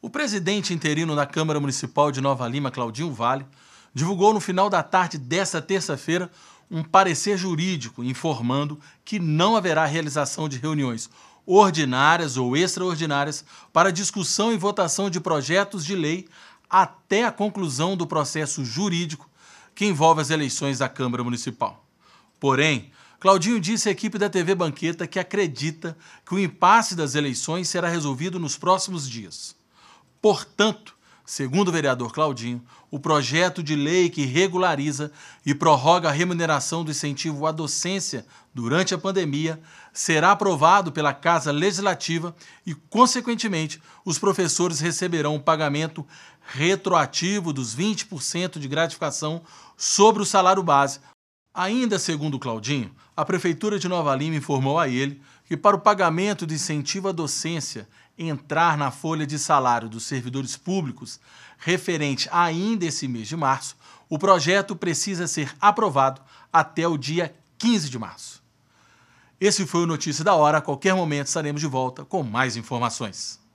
O presidente interino da Câmara Municipal de Nova Lima, Claudinho Vale, divulgou no final da tarde desta terça-feira um parecer jurídico informando que não haverá realização de reuniões ordinárias ou extraordinárias para discussão e votação de projetos de lei até a conclusão do processo jurídico que envolve as eleições da Câmara Municipal. Porém, Claudinho disse à equipe da TV Banqueta que acredita que o impasse das eleições será resolvido nos próximos dias. Portanto, segundo o vereador Claudinho, o projeto de lei que regulariza e prorroga a remuneração do incentivo à docência durante a pandemia será aprovado pela Casa Legislativa e, consequentemente, os professores receberão o pagamento retroativo dos 20% de gratificação sobre o salário base Ainda segundo Claudinho, a Prefeitura de Nova Lima informou a ele que, para o pagamento de incentivo à docência entrar na folha de salário dos servidores públicos, referente ainda esse mês de março, o projeto precisa ser aprovado até o dia 15 de março. Esse foi o Notícia da Hora. A qualquer momento estaremos de volta com mais informações.